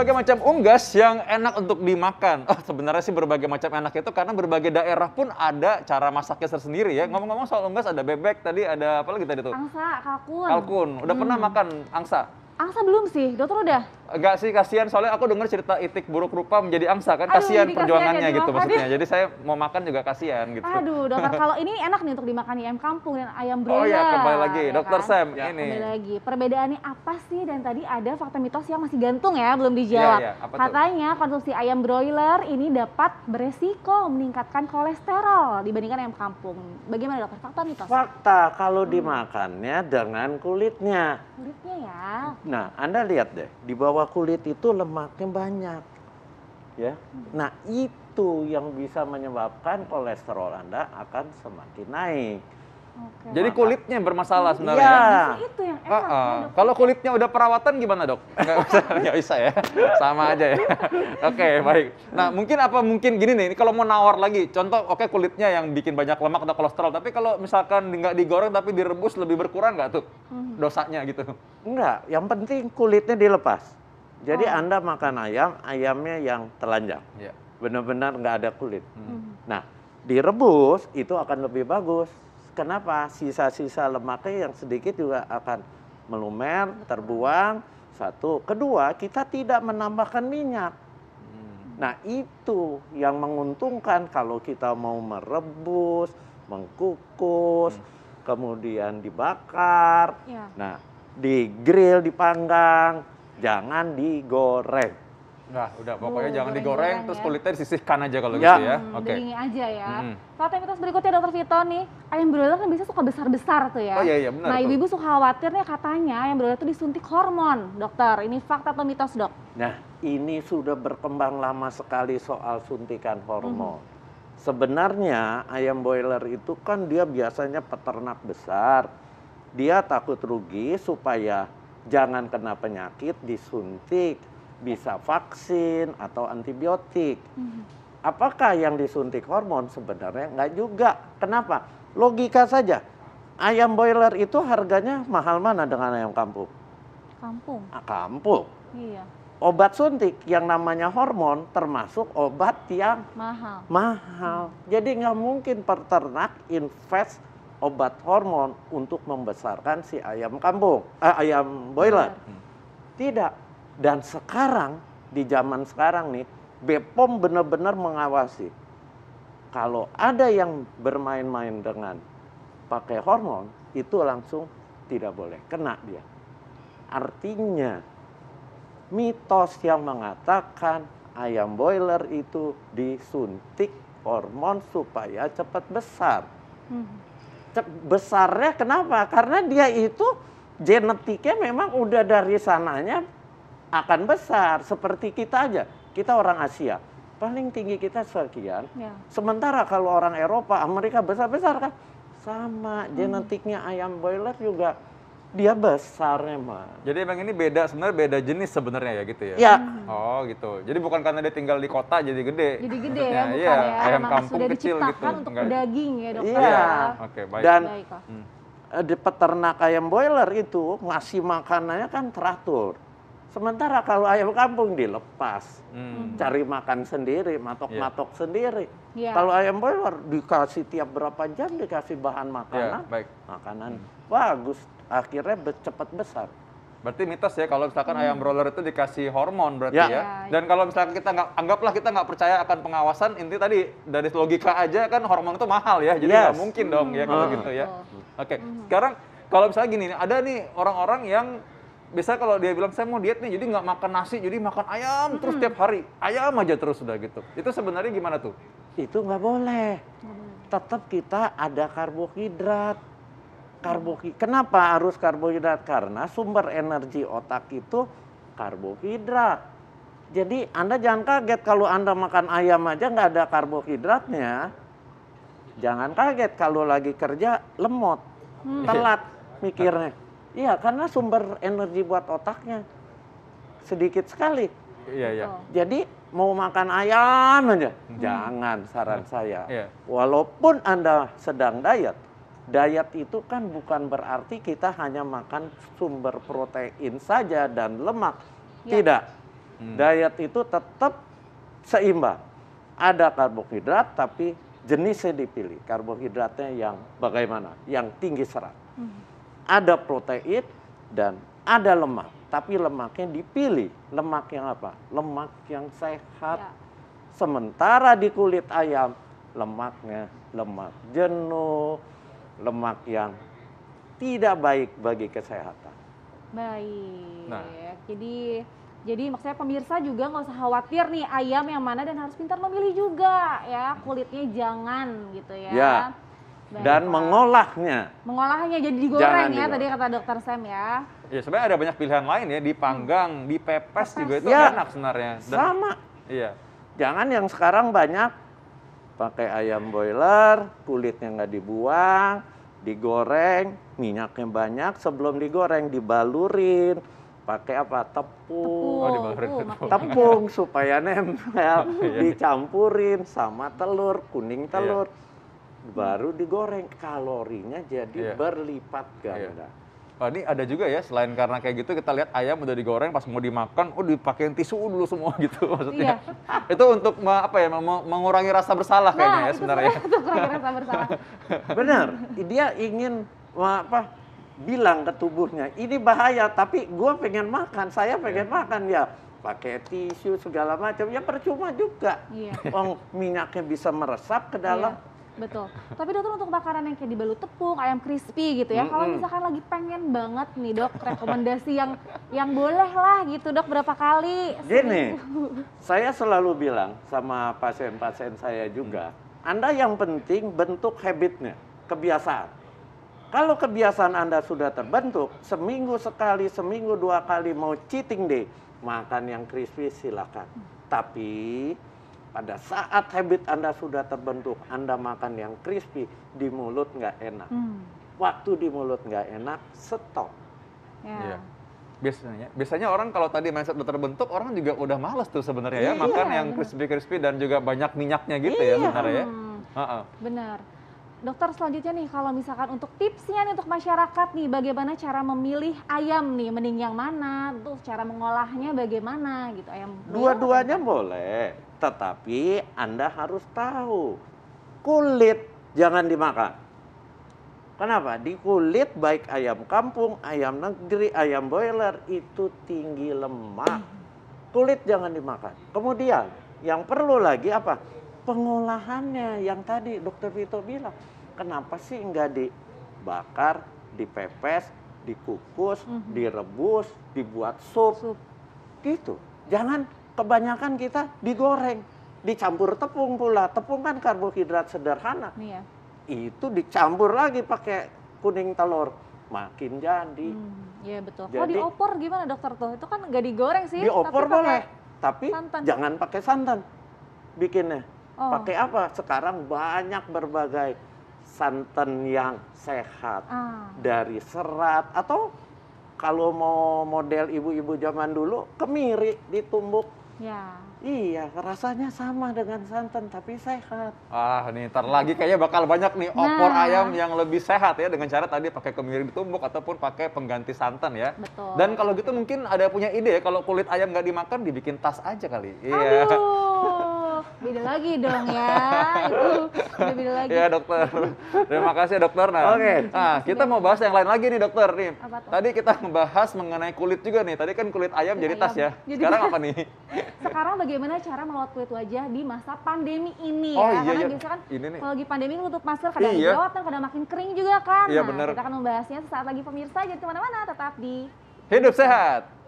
berbagai macam unggas yang enak untuk dimakan. Oh, sebenarnya sih berbagai macam enak itu karena berbagai daerah pun ada cara masaknya tersendiri ya. Ngomong-ngomong soal unggas ada bebek tadi, ada apa lagi tadi tuh? Angsa, kalkun. Kalkun. Udah hmm. pernah makan angsa? Angsa belum sih, dokter udah? Enggak sih, kasihan soalnya aku dengar cerita itik buruk rupa menjadi angsa kan kasihan ya, perjuangannya ya, gitu maksudnya. Jadi saya mau makan juga kasihan gitu. Aduh, dokter kalau ini enak nih untuk dimakan ayam kampung dan ayam broiler. Oh iya, kembali lagi ya dokter kan? Sam ya. ini. Kembali lagi. Perbedaannya apa sih dan tadi ada fakta mitos yang masih gantung ya, belum dijawab. Ya, ya. Katanya konsumsi ayam broiler ini dapat beresiko meningkatkan kolesterol dibandingkan ayam kampung. Bagaimana dokter fakta mitos? Fakta kalau hmm. dimakannya dengan kulitnya. Kulitnya ya Nah, Anda lihat deh, di bawah kulit itu lemaknya banyak. Ya. Nah, itu yang bisa menyebabkan kolesterol Anda akan semakin naik. Okay. Jadi kulitnya yang bermasalah iya. sebenarnya. Iya. Ya. Itu yang Uh -uh. Kalau kulitnya udah perawatan gimana dok? Nggak usah, nggak bisa ya. Sama aja ya. oke okay, baik. Nah mungkin apa mungkin gini nih. Ini kalau mau nawar lagi. Contoh oke okay, kulitnya yang bikin banyak lemak atau kolesterol. Tapi kalau misalkan nggak digoreng tapi direbus lebih berkurang nggak tuh hmm. dosanya gitu? Enggak. Yang penting kulitnya dilepas. Jadi oh. anda makan ayam, ayamnya yang telanjang. Yeah. Benar-benar nggak ada kulit. Hmm. hmm. Nah direbus itu akan lebih bagus kenapa sisa-sisa lemaknya yang sedikit juga akan melumer, terbuang. Satu, kedua kita tidak menambahkan minyak. Hmm. Nah itu yang menguntungkan kalau kita mau merebus, mengkukus, hmm. kemudian dibakar. Ya. Nah di grill, dipanggang, jangan digoreng. Nah, udah pokoknya oh, jangan digoreng terus ya. kulitnya disisihkan aja kalau ya. gitu ya. Hmm, Oke. Okay. aja ya. Hmm. Fakta nah, mitos berikutnya Dokter Vito nih, ayam broiler kan biasanya suka besar-besar tuh ya. Oh iya iya benar. Nah, ibu-ibu suka khawatir nih katanya ayam broiler itu disuntik hormon. Dokter, ini fakta atau mitos, Dok? Nah, ini sudah berkembang lama sekali soal suntikan hormon. Hmm. Sebenarnya ayam boiler itu kan dia biasanya peternak besar. Dia takut rugi supaya jangan kena penyakit disuntik bisa vaksin atau antibiotik. Hmm. Apakah yang disuntik hormon sebenarnya nggak juga? Kenapa? Logika saja. Ayam boiler itu harganya mahal mana dengan ayam kampung? Kampung. Ah, kampung. Iya. Obat suntik yang namanya hormon termasuk obat yang mahal. Mahal. Hmm. Jadi nggak mungkin peternak invest obat hormon untuk membesarkan si ayam kampung, eh, ayam boiler. Hmm. Tidak dan sekarang di zaman sekarang nih BPOM benar-benar mengawasi. Kalau ada yang bermain-main dengan pakai hormon itu langsung tidak boleh kena dia. Artinya mitos yang mengatakan ayam boiler itu disuntik hormon supaya cepat besar. Hmm. Cep besarnya kenapa? Karena dia itu genetiknya memang udah dari sananya akan besar seperti kita aja. Kita orang Asia, paling tinggi kita sekian. Ya. Sementara kalau orang Eropa, Amerika besar-besar kan sama hmm. genetiknya ayam boiler juga dia besar mah. Jadi emang ini beda sebenarnya beda jenis sebenarnya ya gitu ya. Iya. Hmm. Oh gitu. Jadi bukan karena dia tinggal di kota jadi gede. Jadi gede ya, bukan ya. ya. Ayam Memang kampung sudah kecil gitu. untuk Enggak. daging ya dokter. Iya. Ya. Oke okay, baik. Dan baik, hmm. di peternak ayam boiler itu ngasih makanannya kan teratur. Sementara kalau ayam kampung dilepas, hmm. cari makan sendiri, matok-matok yeah. sendiri. Yeah. Kalau ayam boiler dikasih tiap berapa jam dikasih bahan iya, makanan, yeah, baik. makanan hmm. bagus, akhirnya cepat besar. Berarti mitos ya kalau misalkan hmm. ayam broiler itu dikasih hormon berarti ya. Ya. ya. ya. Dan kalau misalkan kita nggak anggaplah kita nggak percaya akan pengawasan, inti tadi dari logika aja kan hormon itu mahal ya, jadi nggak mungkin dong ya kalau hmm. gitu ya. Oke, okay. hmm. sekarang kalau misalnya gini, ada nih orang-orang yang biasanya kalau dia bilang saya mau diet nih jadi nggak makan nasi jadi makan ayam hmm. terus tiap hari ayam aja terus sudah gitu itu sebenarnya gimana tuh itu nggak boleh tetap kita ada karbohidrat karbohidrat kenapa harus karbohidrat karena sumber energi otak itu karbohidrat jadi anda jangan kaget kalau anda makan ayam aja nggak ada karbohidratnya jangan kaget kalau lagi kerja lemot hmm. telat iya. mikirnya Iya, karena sumber energi buat otaknya sedikit sekali. Iya, iya. Jadi mau makan ayam aja, hmm. jangan saran hmm. saya. Yeah. Walaupun Anda sedang diet, diet itu kan bukan berarti kita hanya makan sumber protein saja dan lemak. Ya. Tidak. Hmm. Diet itu tetap seimbang. Ada karbohidrat tapi jenisnya dipilih. Karbohidratnya yang bagaimana? Yang tinggi serat. Hmm ada protein dan ada lemak, tapi lemaknya dipilih. Lemak yang apa? Lemak yang sehat. Ya. Sementara di kulit ayam lemaknya lemak jenuh, lemak yang tidak baik bagi kesehatan. Baik. Nah. Jadi jadi maksudnya pemirsa juga nggak usah khawatir nih ayam yang mana dan harus pintar memilih juga ya kulitnya jangan gitu ya. ya dan eh, mengolahnya. Mengolahnya jadi digoreng Jangan ya digoreng. tadi kata dokter Sam ya. Ya sebenarnya ada banyak pilihan lain ya dipanggang, hmm. dipepes juga itu ya. enak sebenarnya. Dan, Sama. Iya. Jangan yang sekarang banyak pakai ayam boiler, kulitnya nggak dibuang, digoreng, minyaknya banyak sebelum digoreng dibalurin pakai apa tepung oh, tepung. tepung supaya nempel oh, iya. dicampurin sama telur kuning iya. telur Hmm. baru digoreng kalorinya jadi yeah. berlipat ganda. Yeah. Iya. Oh, ini ada juga ya selain karena kayak gitu kita lihat ayam udah digoreng pas mau dimakan oh dipakein tisu dulu semua gitu maksudnya. Iya. itu untuk apa ya mengurangi rasa bersalah nah, kayaknya ya sebenarnya. Ya. Itu rasa bersalah. Benar, dia ingin apa bilang ke tubuhnya ini bahaya tapi gue pengen makan saya pengen yeah. makan ya pakai tisu segala macam ya percuma juga. Iya. Yeah. Oh, minyaknya bisa meresap ke dalam. Yeah Betul. Tapi dokter untuk makanan yang kayak dibalut tepung, ayam crispy gitu ya. Mm-hmm. Kalau misalkan lagi pengen banget nih dok, rekomendasi yang yang boleh lah gitu dok berapa kali? Gini, saya selalu bilang sama pasien-pasien saya juga, anda yang penting bentuk habitnya, kebiasaan. Kalau kebiasaan Anda sudah terbentuk, seminggu sekali, seminggu dua kali mau cheating deh, makan yang crispy silakan. Tapi pada saat habit Anda sudah terbentuk, Anda makan yang crispy, di mulut nggak enak. Hmm. Waktu di mulut nggak enak, stop. Yeah. Yeah biasanya biasanya orang kalau tadi mindset udah terbentuk orang juga udah males tuh sebenarnya ya iya, makan makan iya. yang crispy crispy dan juga banyak minyaknya gitu yeah. ya iya. sebenarnya ya. Hmm. Uh -uh. Benar. Dokter selanjutnya nih kalau misalkan untuk tipsnya nih untuk masyarakat nih bagaimana cara memilih ayam nih mending yang mana tuh cara mengolahnya bagaimana gitu ayam dua-duanya boleh tetapi Anda harus tahu kulit jangan dimakan kenapa di kulit baik ayam kampung ayam negeri ayam boiler itu tinggi lemak kulit jangan dimakan kemudian yang perlu lagi apa pengolahannya yang tadi dokter Vito bilang kenapa sih nggak dibakar dipepes dikukus mm -hmm. direbus dibuat sup, gitu jangan kebanyakan kita digoreng dicampur tepung pula tepung kan karbohidrat sederhana iya. itu dicampur lagi pakai kuning telur makin jadi. Hmm, ya betul. Kalau diopor gimana dokter tuh? Itu kan nggak digoreng sih. Diopor tapi boleh, tapi santan. jangan pakai santan bikinnya. Oh. Pakai apa? Sekarang banyak berbagai santan yang sehat ah. dari serat atau kalau mau model ibu-ibu zaman dulu kemiri ditumbuk. Ya. Iya, rasanya sama dengan santan tapi sehat. Ah, nih ntar lagi kayaknya bakal banyak nih opor nah. ayam yang lebih sehat ya dengan cara tadi pakai kemiri ditumbuk ataupun pakai pengganti santan ya. Betul. Dan kalau gitu mungkin ada punya ide ya kalau kulit ayam nggak dimakan dibikin tas aja kali. Iya. Aduh beda lagi dong ya itu beda, lagi ya dokter terima kasih dokter nah oke okay. nah kita mau bahas yang lain lagi nih dokter nih tadi kita membahas mengenai kulit juga nih tadi kan kulit ayam jadi tas ya jadi sekarang apa nih sekarang bagaimana cara melawat kulit wajah di masa pandemi ini oh, ya iya, karena iya. biasanya kan ini nih. kalau lagi pandemi nutup masker kadang iya. jerawatan kadang makin kering juga kan iya, nah, bener. kita akan membahasnya sesaat lagi pemirsa jadi kemana-mana tetap di hidup sehat